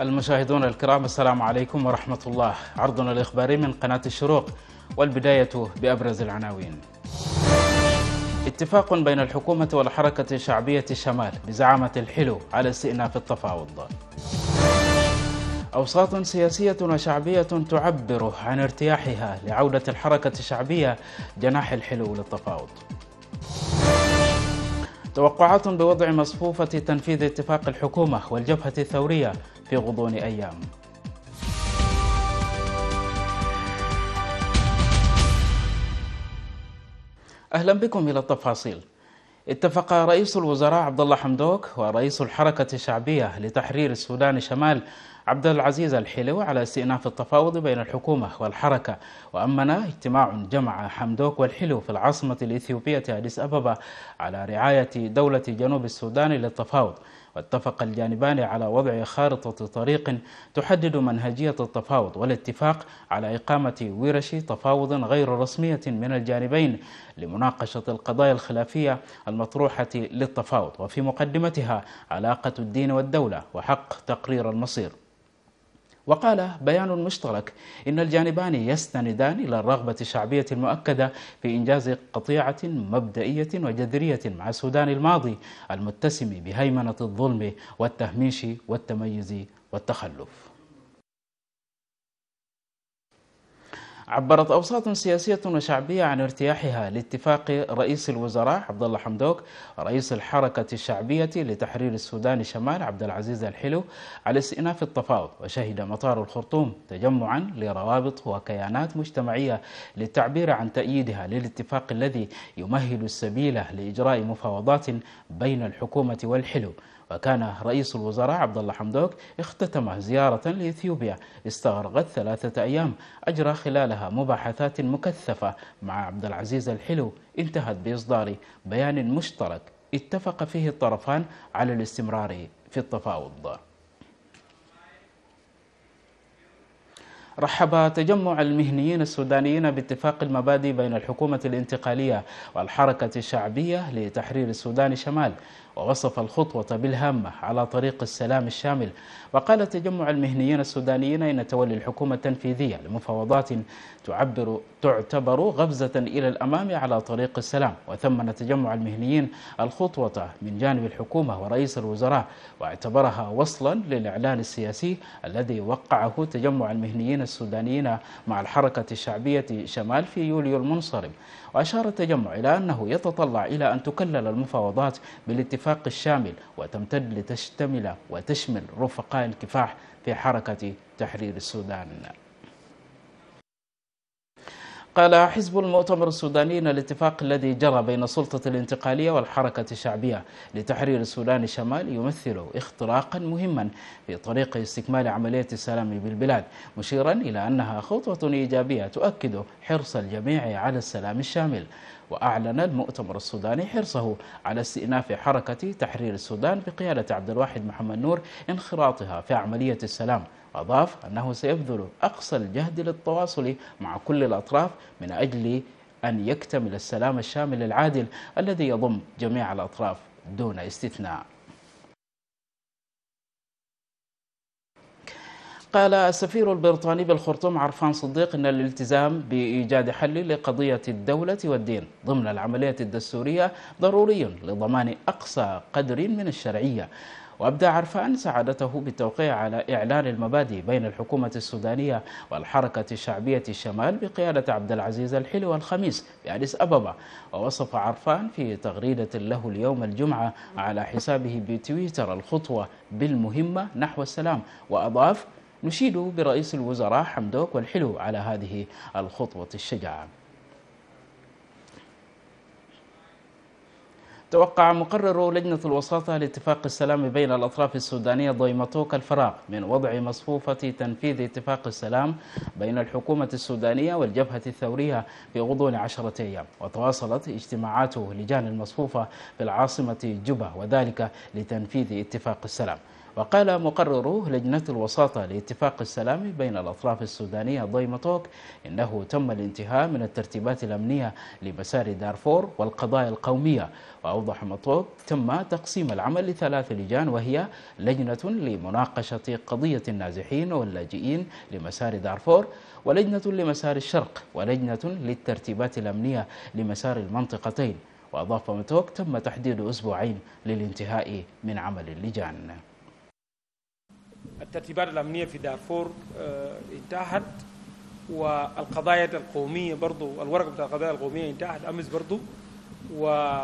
المشاهدون الكرام السلام عليكم ورحمة الله عرضنا الإخباري من قناة الشروق والبداية بأبرز العناوين اتفاق بين الحكومة والحركة الشعبية الشمال بزعامة الحلو على استئناف التفاوض أوساط سياسية وشعبية تعبر عن ارتياحها لعودة الحركة الشعبية جناح الحلو للتفاوض توقعات بوضع مصفوفة تنفيذ اتفاق الحكومة والجبهة الثورية في غضون أيام أهلا بكم إلى التفاصيل اتفق رئيس الوزراء عبد الله حمدوك ورئيس الحركة الشعبية لتحرير السودان شمال عبد العزيز الحلو على استئناف التفاوض بين الحكومة والحركة وأمن اجتماع جمع حمدوك والحلو في العاصمة الإثيوبية أديس أبابا على رعاية دولة جنوب السودان للتفاوض واتفق الجانبان على وضع خارطة طريق تحدد منهجية التفاوض والاتفاق على إقامة ورش تفاوض غير رسمية من الجانبين لمناقشة القضايا الخلافية المطروحة للتفاوض وفي مقدمتها علاقة الدين والدولة وحق تقرير المصير وقال بيان مشترك إن الجانبان يستندان إلى الرغبة الشعبية المؤكدة في إنجاز قطيعة مبدئية وجذرية مع السودان الماضي المتسم بهيمنة الظلم والتهميش والتميز والتخلف عبرت أوساط سياسية وشعبية عن ارتياحها لاتفاق رئيس الوزراء عبد الله حمدوك رئيس الحركة الشعبية لتحرير السودان الشمال عبد العزيز الحلو على استئناف التفاوض وشهد مطار الخرطوم تجمعا لروابط وكيانات مجتمعية للتعبير عن تأييدها للاتفاق الذي يمهد السبيل لإجراء مفاوضات بين الحكومة والحلو فكان رئيس الوزراء عبد الله حمدوك اختتم زيارة لإثيوبيا استغرقت ثلاثة أيام أجرى خلالها مباحثات مكثفة مع عبد العزيز الحلو انتهت بإصدار بيان مشترك اتفق فيه الطرفان على الاستمرار في التفاوض رحب تجمع المهنيين السودانيين باتفاق المبادئ بين الحكومة الانتقالية والحركة الشعبية لتحرير السودان شمال ووصف الخطوة بالهامة على طريق السلام الشامل وقال تجمع المهنيين السودانيين أن تولي الحكومة التنفيذية لمفاوضات تعبر تعتبر غفزة إلى الأمام على طريق السلام وثمن تجمع المهنيين الخطوة من جانب الحكومة ورئيس الوزراء واعتبرها وصلا للإعلان السياسي الذي وقعه تجمع المهنيين السودانيين مع الحركة الشعبية شمال في يوليو المنصرم وأشار التجمع إلى أنه يتطلع إلى أن تكلل المفاوضات بالاتفاق الاتفاق الشامل وتمتد لتشتمل وتشمل رفقاء الكفاح في حركة تحرير السودان قال حزب المؤتمر السوداني ان الاتفاق الذي جرى بين السلطة الانتقالية والحركة الشعبية لتحرير السودان الشمالي يمثل اختراقا مهما في طريق استكمال عملية السلام بالبلاد مشيرا إلى أنها خطوة إيجابية تؤكد حرص الجميع على السلام الشامل وأعلن المؤتمر السوداني حرصه على استئناف حركة تحرير السودان بقيادة عبد الواحد محمد نور انخراطها في عملية السلام أضاف أنه سيبذل أقصى الجهد للتواصل مع كل الأطراف من أجل أن يكتمل السلام الشامل العادل الذي يضم جميع الأطراف دون استثناء قال السفير البريطاني بالخرطوم عرفان صديق أن الالتزام بإيجاد حل لقضية الدولة والدين ضمن العملية الدستورية ضروري لضمان أقصى قدر من الشرعية وأبدى عرفان سعادته بالتوقيع على إعلان المبادئ بين الحكومة السودانية والحركة الشعبية الشمال بقيادة عبد العزيز الحلو الخميس بأديس أبابا ووصف عرفان في تغريدة له اليوم الجمعة على حسابه بتويتر الخطوة بالمهمة نحو السلام وأضاف نشيد برئيس الوزراء حمدوك والحلو على هذه الخطوة الشجاعة توقع مقرر لجنة الوساطة لاتفاق السلام بين الأطراف السودانية ضيمتوك الفراغ من وضع مصفوفة تنفيذ اتفاق السلام بين الحكومة السودانية والجبهة الثورية في غضون عشرة أيام وتواصلت اجتماعات لجان المصفوفة في العاصمة جوبا وذلك لتنفيذ اتفاق السلام وقال مقرر لجنة الوساطة لاتفاق السلام بين الأطراف السودانية ضيمتوك إنه تم الانتهاء من الترتيبات الأمنية لمسار دارفور والقضايا القومية وأوضح مطوك تم تقسيم العمل لثلاث لجان وهي لجنة لمناقشة قضية النازحين واللاجئين لمسار دارفور ولجنة لمسار الشرق ولجنة للترتيبات الأمنية لمسار المنطقتين وأضاف متوك تم تحديد أسبوعين للانتهاء من عمل اللجان الترتيبات الأمنية في دارفور آه، انتهت والقضايا القومية برضو الورقة بتاع القضايا القومية انتهت أمس برضو واليوم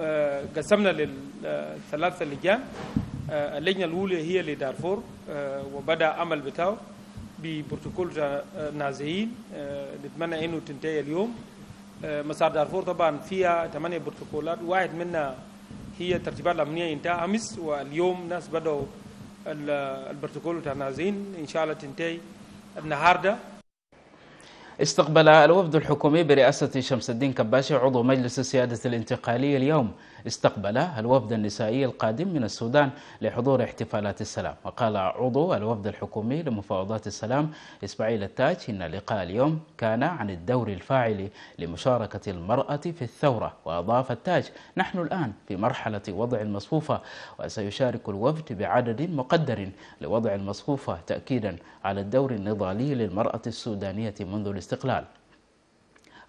آه، قسمنا للثلاثة آه، لجان اللجنة الأولى هي لدارفور وبدأ عمل بتاعه ببروتوكول نازيين نتمنى انه تنتهي اليوم مسار دارفور طبعا فيها ثمانية بروتوكولات واحد منها هي الترتيبات الامنيه انتهى امس واليوم ناس بداوا البروتوكول تاع النازحين ان شاء الله تنتهي النهارده استقبل الوفد الحكومي برئاسة شمس الدين كباشي عضو مجلس السيادة الانتقالي اليوم استقبل الوفد النسائي القادم من السودان لحضور احتفالات السلام وقال عضو الوفد الحكومي لمفاوضات السلام إسماعيل التاج إن لقاء اليوم كان عن الدور الفاعل لمشاركة المرأة في الثورة وأضاف التاج نحن الآن في مرحلة وضع المصفوفة وسيشارك الوفد بعدد مقدر لوضع المصفوفة تأكيدا على الدور النضالي للمرأة السودانية منذ الاستقبال الاستقلال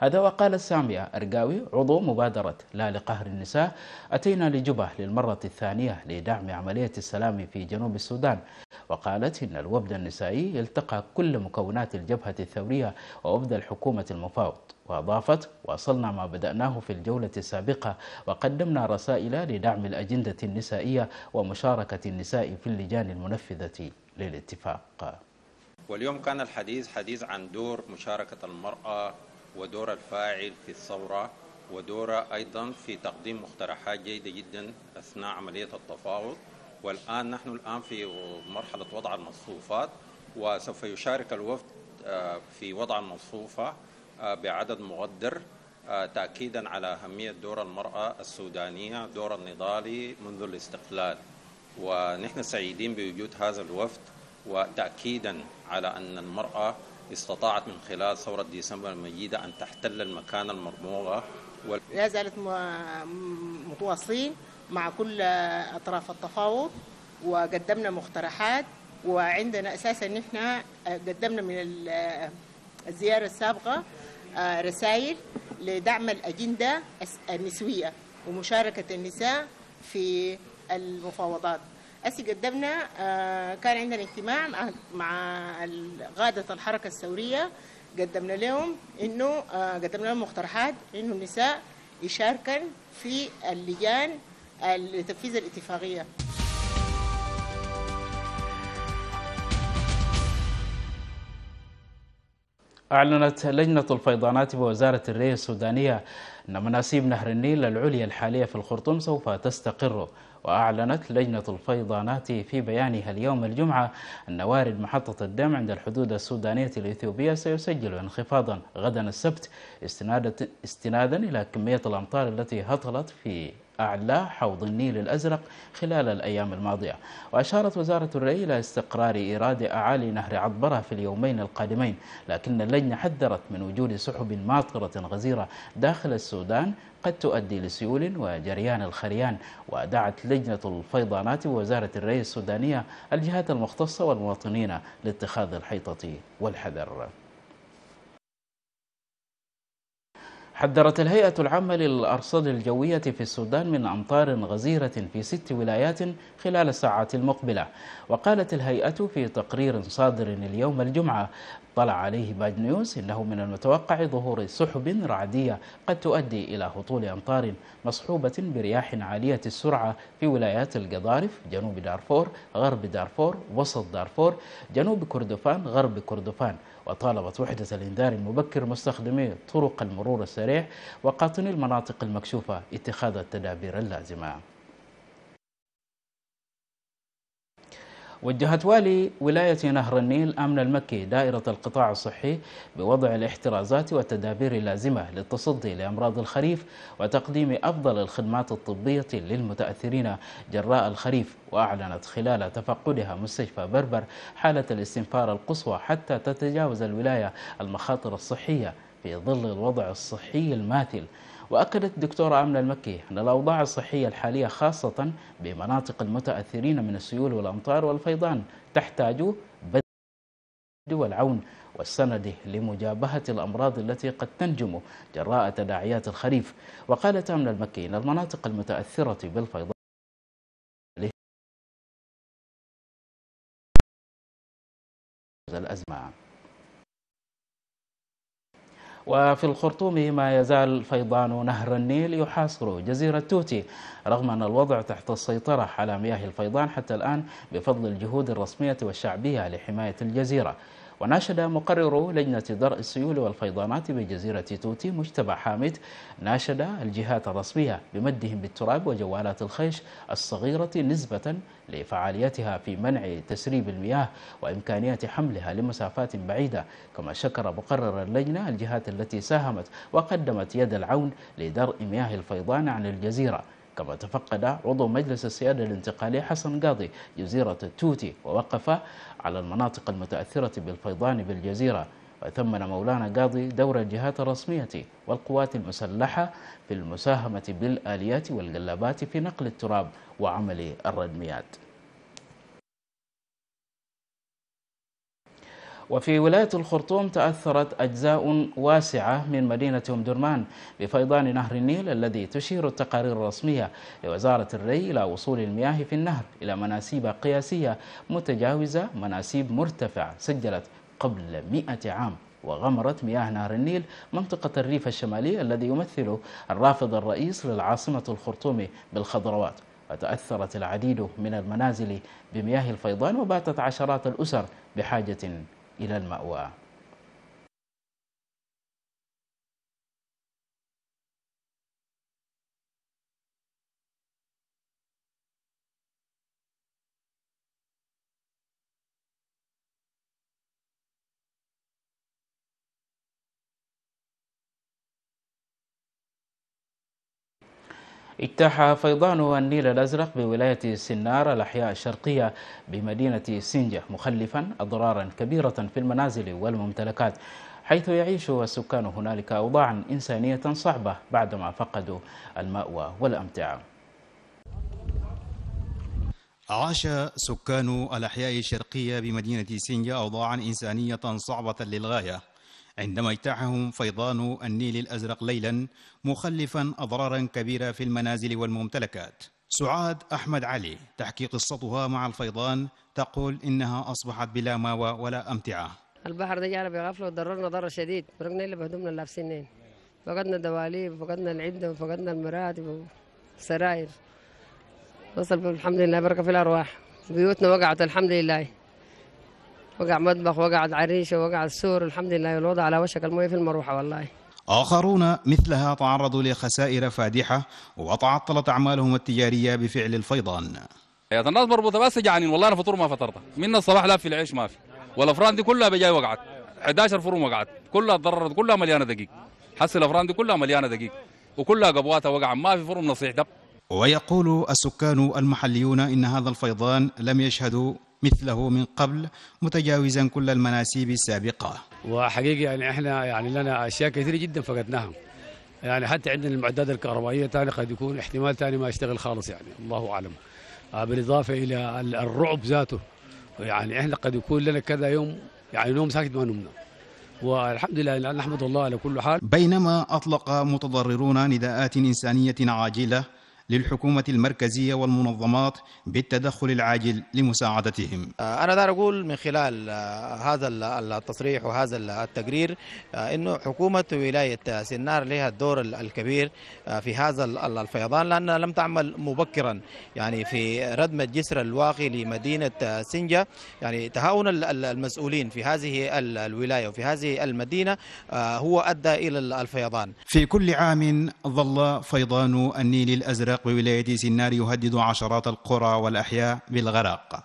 هذا وقال سامية أرقاوي عضو مبادرة لا لقهر النساء أتينا لجبة للمرة الثانية لدعم عملية السلام في جنوب السودان وقالت إن الوفد النسائي يلتقى كل مكونات الجبهة الثورية ووفد الحكومة المفاوض وأضافت واصلنا ما بدأناه في الجولة السابقة وقدمنا رسائل لدعم الأجندة النسائية ومشاركة النساء في اللجان المنفذة للاتفاق واليوم كان الحديث حديث عن دور مشاركة المرأة ودور الفاعل في الثورة ودور أيضا في تقديم مقترحات جيدة جدا أثناء عملية التفاوض والآن نحن الآن في مرحلة وضع المصفوفات وسوف يشارك الوفد آه، في وضع المصفوفة آه، بعدد مقدر آه، تأكيدا على أهمية دور المرأة السودانية دور النضالي منذ الاستقلال ونحن سعيدين بوجود هذا الوفد وتأكيدا على أن المرأة استطاعت من خلال ثورة ديسمبر المجيدة أن تحتل المكان المرموغة لا زالت متواصلين مع كل أطراف التفاوض وقدمنا مقترحات وعندنا أساسا نحن قدمنا من الزيارة السابقة آه، رسائل لدعم الأجندة النسوية ومشاركة النساء في المفاوضات أسي قدمنا آه، كان عندنا اجتماع مع غادة الحركة الثورية قدمنا لهم انه آه، قدمنا لهم مقترحات انه النساء يشاركن في اللجان لتنفيذ الاتفاقيه أعلنت لجنة الفيضانات بوزارة الري السودانية أن مناسيب نهر النيل العليا الحالية في الخرطوم سوف تستقر وأعلنت لجنة الفيضانات في بيانها اليوم الجمعة أن وارد محطة الدم عند الحدود السودانية الإثيوبية سيسجل انخفاضا غدا السبت استنادا إلى كمية الأمطار التي هطلت في أعلى حوض النيل الأزرق خلال الأيام الماضية وأشارت وزارة الري إلى استقرار إيراد أعالي نهر عطبرة في اليومين القادمين لكن اللجنة حذرت من وجود سحب ماطرة غزيرة داخل السودان قد تؤدي لسيول وجريان الخريان ودعت لجنة الفيضانات ووزارة الري السودانية الجهات المختصة والمواطنين لاتخاذ الحيطة والحذر حذرت الهيئة العامة للأرصاد الجوية في السودان من أمطار غزيرة في ست ولايات خلال الساعات المقبلة وقالت الهيئة في تقرير صادر اليوم الجمعة طلع عليه باد نيوز إنه من المتوقع ظهور سحب رعدية قد تؤدي إلى هطول أمطار مصحوبة برياح عالية السرعة في ولايات القضارف جنوب دارفور غرب دارفور وسط دارفور جنوب كردفان غرب كردفان وطالبت وحدة الإنذار المبكر مستخدمي طرق المرور السريع وقاطني المناطق المكشوفة اتخاذ التدابير اللازمة وجهت والي ولاية نهر النيل أمن المكي دائرة القطاع الصحي بوضع الاحترازات والتدابير اللازمة للتصدي لأمراض الخريف وتقديم أفضل الخدمات الطبية للمتأثرين جراء الخريف وأعلنت خلال تفقدها مستشفى بربر حالة الاستنفار القصوى حتى تتجاوز الولاية المخاطر الصحية في ظل الوضع الصحي الماثل وأكدت الدكتورة آمنة المكي أن الأوضاع الصحية الحالية خاصة بمناطق المتأثرين من السيول والأمطار والفيضان تحتاج بدء والعون والسند لمجابهة الأمراض التي قد تنجم جراء تداعيات الخريف وقالت آمنة المكي أن المناطق المتأثرة بالفيضان الأزمة وفي الخرطوم ما يزال فيضان نهر النيل يحاصر جزيرة توتي رغم أن الوضع تحت السيطرة على مياه الفيضان حتى الآن بفضل الجهود الرسمية والشعبية لحماية الجزيرة وناشد مقرر لجنة درء السيول والفيضانات بجزيرة توتي مجتبى حامد ناشد الجهات الرسمية بمدهم بالتراب وجوالات الخيش الصغيرة نسبة لفعاليتها في منع تسريب المياه وإمكانية حملها لمسافات بعيدة كما شكر مقرر اللجنة الجهات التي ساهمت وقدمت يد العون لدرء مياه الفيضان عن الجزيرة كما تفقد عضو مجلس السيادة الانتقالي حسن قاضي جزيرة التوتي ووقف على المناطق المتأثرة بالفيضان بالجزيرة وثمن مولانا قاضي دور الجهات الرسمية والقوات المسلحة في المساهمة بالآليات والقلابات في نقل التراب وعمل الردميات وفي ولاية الخرطوم تأثرت أجزاء واسعة من مدينة أم درمان بفيضان نهر النيل الذي تشير التقارير الرسمية لوزارة الري إلى وصول المياه في النهر إلى مناسيب قياسية متجاوزة مناسيب مرتفعة سجلت قبل 100 عام وغمرت مياه نهر النيل منطقة الريف الشمالي الذي يمثل الرافض الرئيس للعاصمة الخرطوم بالخضروات وتأثرت العديد من المنازل بمياه الفيضان وباتت عشرات الأسر بحاجة ilal ma'wa. اجتاح فيضان النيل الأزرق بولاية سنار الأحياء الشرقية بمدينة سنجة مخلفا أضرارا كبيرة في المنازل والممتلكات حيث يعيش السكان هنالك أوضاعا إنسانية صعبة بعدما فقدوا المأوى والأمتعة عاش سكان الأحياء الشرقية بمدينة سنجة أوضاعا إنسانية صعبة للغاية عندما اجتاحهم فيضان النيل الأزرق ليلا مخلفا أضرارا كبيرة في المنازل والممتلكات سعاد أحمد علي تحكي قصتها مع الفيضان تقول إنها أصبحت بلا ماوى ولا أمتعة البحر ده جانا بغفله وضررنا ضرر شديد فرقنا اللي بهدومنا لابسينين فقدنا دواليب فقدنا العده وفقدنا المراتب والسراير وصل الحمد لله بركه في الارواح بيوتنا وقعت الحمد لله وقع مطبخ وقع عريشه وقع السور الحمد لله الوضع على وشك المويه في المروحه والله آخرون مثلها تعرضوا لخسائر فادحة وتعطلت أعمالهم التجارية بفعل الفيضان يا الناس مربوطة بس جعانين والله أنا فطور ما فطرت من الصباح لا في العيش ما في والأفران دي كلها بجاي وقعت 11 فروم وقعت كلها تضررت كلها مليانة دقيق حس الأفران دي كلها مليانة دقيق وكلها قبواتها وقع ما في فروم نصيح دب ويقول السكان المحليون إن هذا الفيضان لم يشهدوا مثله من قبل متجاوزا كل المناسيب السابقة وحقيقة يعني احنا يعني لنا اشياء كثيرة جدا فقدناها يعني حتى عندنا المعدات الكهربائية ثاني قد يكون احتمال ثاني ما يشتغل خالص يعني الله اعلم آه، بالاضافة الى الرعب ذاته يعني احنا قد يكون لنا كذا يوم يعني نوم ساكت ما نمنا والحمد لله نحمد الله على كل حال بينما اطلق متضررون نداءات انسانية عاجلة للحكومة المركزية والمنظمات بالتدخل العاجل لمساعدتهم آه، أنا دار أقول من خلال آه، هذا التصريح وهذا التقرير آه، أنه حكومة ولاية سنار لها الدور الكبير في هذا الفيضان لأنها لم تعمل مبكرا يعني في ردم الجسر الواقي لمدينة سنجة يعني تهاون المسؤولين في هذه الولاية وفي هذه المدينة هو أدى إلى الفيضان في كل عام ظل فيضان النيل الأزرق العراق وولاية سنار يهدد عشرات القرى والأحياء بالغرق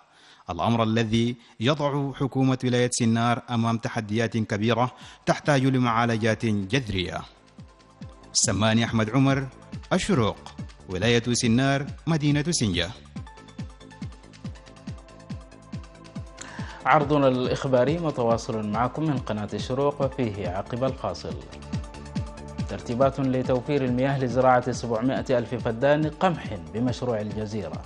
الأمر الذي يضع حكومة ولاية سنار أمام تحديات كبيرة تحتاج لمعالجات جذرية سماني أحمد عمر الشروق ولاية سنار مدينة سنجة عرضنا الإخباري متواصل معكم من قناة الشروق وفيه عقب الفاصل ترتيبات لتوفير المياه لزراعة 700 ألف فدان قمح بمشروع الجزيرة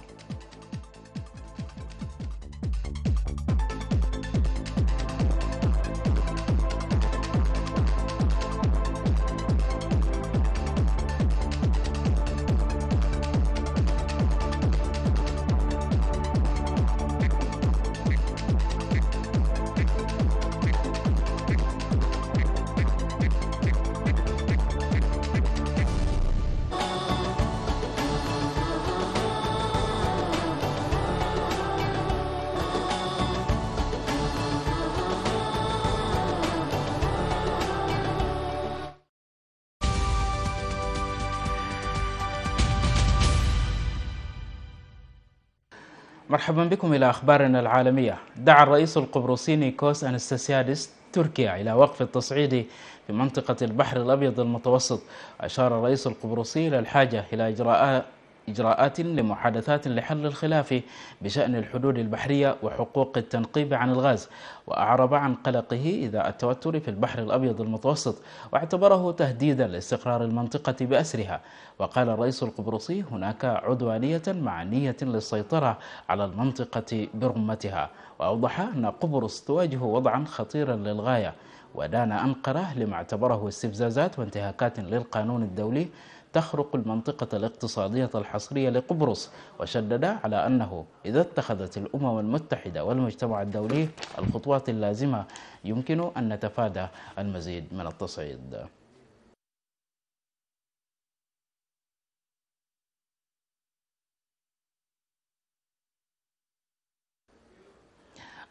مرحبا بكم إلى أخبارنا العالمية دعا الرئيس القبرصي نيكوس أنستاسيادس تركيا إلى وقف التصعيد في منطقة البحر الأبيض المتوسط أشار الرئيس القبرصي إلى الحاجة إلى إجراءات إجراءات لمحادثات لحل الخلاف بشأن الحدود البحرية وحقوق التنقيب عن الغاز وأعرب عن قلقه إذا التوتر في البحر الأبيض المتوسط واعتبره تهديدا لاستقرار المنطقة بأسرها وقال الرئيس القبرصي هناك عدوانية مع نية للسيطرة على المنطقة برمتها وأوضح أن قبرص تواجه وضعا خطيرا للغاية ودان أنقرة لما اعتبره استفزازات وانتهاكات للقانون الدولي تخرق المنطقة الاقتصادية الحصرية لقبرص وشدد على أنه إذا اتخذت الأمم المتحدة والمجتمع الدولي الخطوات اللازمة يمكن أن نتفادى المزيد من التصعيد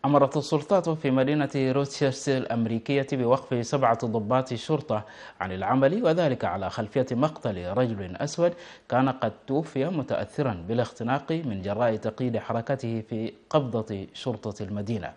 أمرت السلطات في مدينة روتشستر الأمريكية بوقف سبعة ضباط شرطة عن العمل وذلك على خلفية مقتل رجل أسود كان قد توفي متأثرا بالاختناق من جراء تقييد حركته في قبضة شرطة المدينة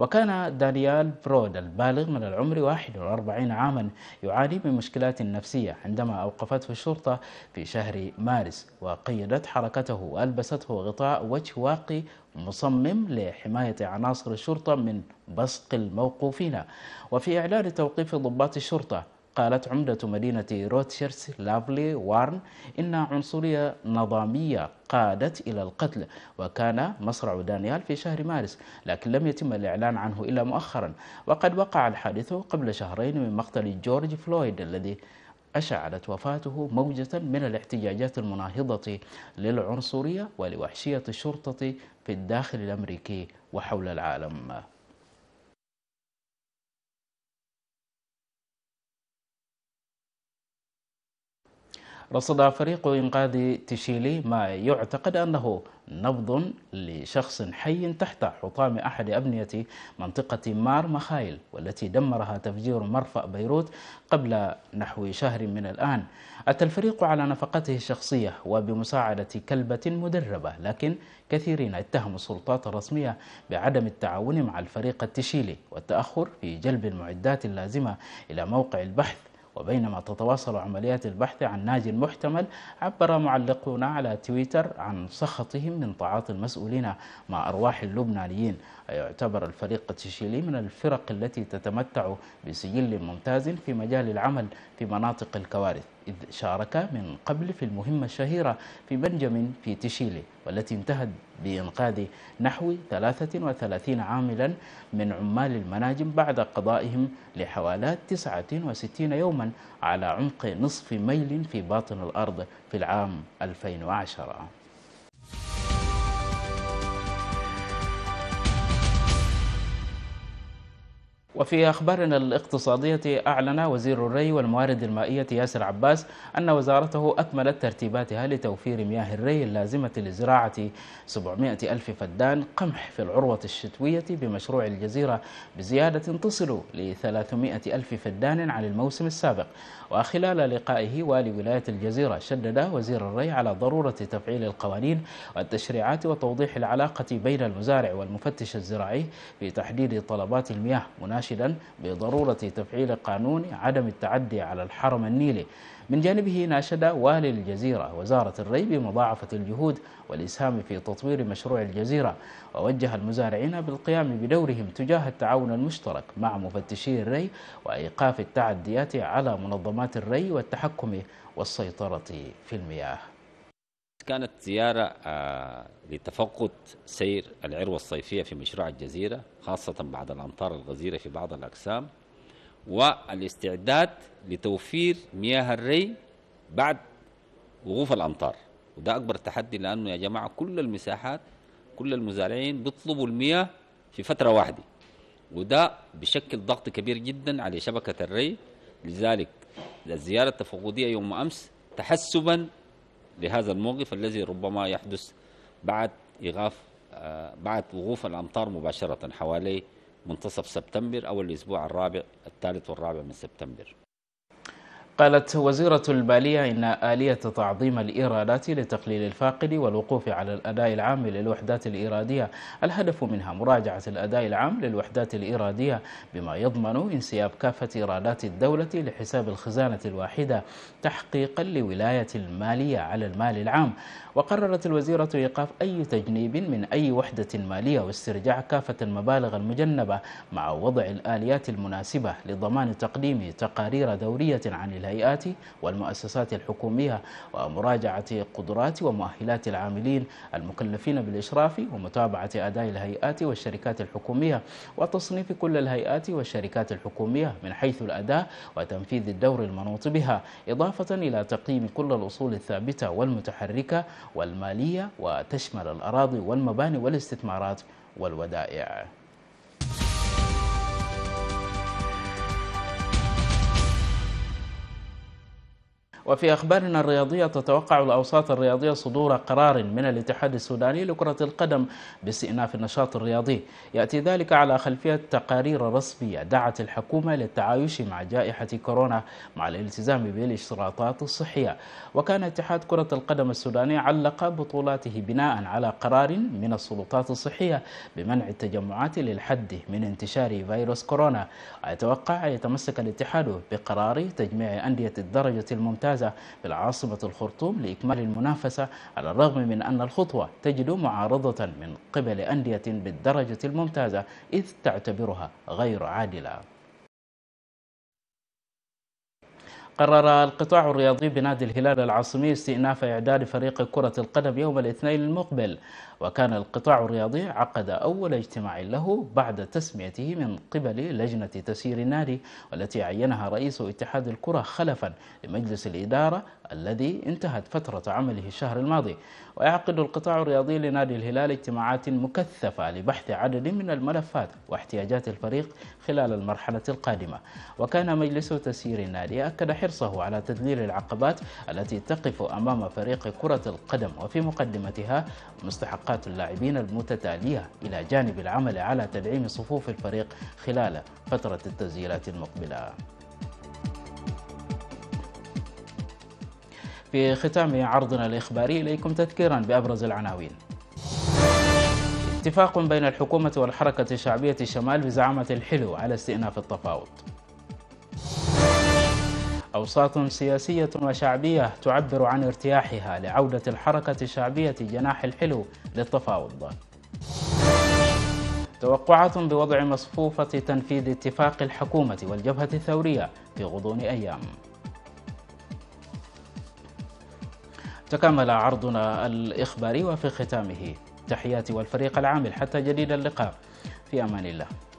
وكان دانيال برود البالغ من العمر 41 عاما يعاني من مشكلات نفسية عندما أوقفته الشرطة في شهر مارس وقيدت حركته وألبسته غطاء وجه واقي مصمم لحماية عناصر الشرطة من بصق الموقوفين وفي إعلان توقيف ضباط الشرطة قالت عمدة مدينة روتشيرس لافلي وارن إن عنصرية نظامية قادت إلى القتل وكان مصرع دانيال في شهر مارس لكن لم يتم الإعلان عنه إلا مؤخرا وقد وقع الحادث قبل شهرين من مقتل جورج فلويد الذي أشعلت وفاته موجة من الاحتجاجات المناهضة للعنصرية ولوحشية الشرطة في الداخل الأمريكي وحول العالم رصد فريق إنقاذ تشيلي ما يعتقد أنه نبض لشخص حي تحت حطام أحد أبنية منطقة مار مخايل والتي دمرها تفجير مرفأ بيروت قبل نحو شهر من الآن أتى الفريق على نفقته الشخصية وبمساعدة كلبة مدربة لكن كثيرين اتهموا السلطات الرسمية بعدم التعاون مع الفريق التشيلي والتأخر في جلب المعدات اللازمة إلى موقع البحث وبينما تتواصل عمليات البحث عن ناجي محتمل عبر معلقون على تويتر عن سخطهم من تعاطي المسؤولين مع أرواح اللبنانيين يعتبر الفريق التشيلي من الفرق التي تتمتع بسجل ممتاز في مجال العمل في مناطق الكوارث إذ شارك من قبل في المهمة الشهيرة في بنجامين في تشيلي والتي انتهت بإنقاذ نحو 33 عاملا من عمال المناجم بعد قضائهم لحوالات 69 يوما على عمق نصف ميل في باطن الأرض في العام 2010 وفي أخبارنا الاقتصادية أعلن وزير الري والموارد المائية ياسر عباس أن وزارته أكملت ترتيباتها لتوفير مياه الري اللازمة لزراعة 700 ألف فدان قمح في العروة الشتوية بمشروع الجزيرة بزيادة تصل ل 300 ألف فدان عن الموسم السابق وخلال لقائه والي ولاية الجزيرة شدد وزير الري على ضرورة تفعيل القوانين والتشريعات وتوضيح العلاقة بين المزارع والمفتش الزراعي في تحديد طلبات المياه مناشدا بضرورة تفعيل قانون عدم التعدي على الحرم النيلي من جانبه ناشد والي الجزيرة وزارة الري بمضاعفة الجهود والإسهام في تطوير مشروع الجزيرة ووجه المزارعين بالقيام بدورهم تجاه التعاون المشترك مع مفتشي الري وإيقاف التعديات على منظمات الري والتحكم والسيطرة في المياه كانت زيارة آه، لتفقد سير العروة الصيفية في مشروع الجزيرة خاصة بعد الأمطار الغزيرة في بعض الأقسام والاستعداد لتوفير مياه الري بعد وقوف الأمطار وده أكبر تحدي لأنه يا جماعة كل المساحات كل المزارعين بيطلبوا المياه في فترة واحدة وده بشكل ضغط كبير جدا على شبكة الري لذلك الزيارة التفقدية يوم أمس تحسبا لهذا الموقف الذي ربما يحدث بعد إيقاف آه، بعد وقوف الأمطار مباشرة حوالي منتصف سبتمبر أو الأسبوع الرابع الثالث والرابع من سبتمبر قالت وزيرة البالية إن آلية تعظيم الإيرادات لتقليل الفاقد والوقوف على الأداء العام للوحدات الإيرادية الهدف منها مراجعة الأداء العام للوحدات الإيرادية بما يضمن انسياب كافة إيرادات الدولة لحساب الخزانة الواحدة تحقيقا لولاية المالية على المال العام وقررت الوزيرة إيقاف أي تجنيب من أي وحدة مالية واسترجاع كافة المبالغ المجنبة مع وضع الآليات المناسبة لضمان تقديم تقارير دورية عن الهيئة الهيئات والمؤسسات الحكومية ومراجعة قدرات ومؤهلات العاملين المكلفين بالإشراف ومتابعة أداء الهيئات والشركات الحكومية وتصنيف كل الهيئات والشركات الحكومية من حيث الأداء وتنفيذ الدور المنوط بها إضافة إلى تقييم كل الأصول الثابتة والمتحركة والمالية وتشمل الأراضي والمباني والاستثمارات والودائع وفي أخبارنا الرياضية تتوقع الأوساط الرياضية صدور قرار من الاتحاد السوداني لكرة القدم باستئناف النشاط الرياضي يأتي ذلك على خلفية تقارير رسمية دعت الحكومة للتعايش مع جائحة كورونا مع الالتزام بالاشتراطات الصحية وكان اتحاد كرة القدم السوداني علق بطولاته بناء على قرار من السلطات الصحية بمنع التجمعات للحد من انتشار فيروس كورونا ويتوقع يتمسك الاتحاد بقرار تجميع أندية الدرجة الممتازة الممتازة بالعاصمة الخرطوم لإكمال المنافسة على الرغم من أن الخطوة تجد معارضة من قبل أندية بالدرجة الممتازة إذ تعتبرها غير عادلة قرر القطاع الرياضي بنادي الهلال العاصمي استئناف إعداد فريق كرة القدم يوم الاثنين المقبل وكان القطاع الرياضي عقد أول اجتماع له بعد تسميته من قبل لجنة تسيير النادي والتي عينها رئيس اتحاد الكرة خلفا لمجلس الإدارة الذي انتهت فترة عمله الشهر الماضي ويعقد القطاع الرياضي لنادي الهلال اجتماعات مكثفة لبحث عدد من الملفات واحتياجات الفريق خلال المرحلة القادمة وكان مجلس تسيير النادي أكد حرص حرصه على تذليل العقبات التي تقف أمام فريق كرة القدم وفي مقدمتها مستحقات اللاعبين المتتالية إلى جانب العمل على تدعيم صفوف الفريق خلال فترة التسجيلات المقبلة في ختام عرضنا الإخباري إليكم تذكيرا بأبرز العناوين اتفاق بين الحكومة والحركة الشعبية الشمال بزعامة الحلو على استئناف التفاوض أوساط سياسية وشعبية تعبر عن ارتياحها لعودة الحركة الشعبية جناح الحلو للتفاوض توقعات بوضع مصفوفة تنفيذ اتفاق الحكومة والجبهة الثورية في غضون أيام تكمل عرضنا الإخباري وفي ختامه تحياتي والفريق العامل حتى جديد اللقاء في أمان الله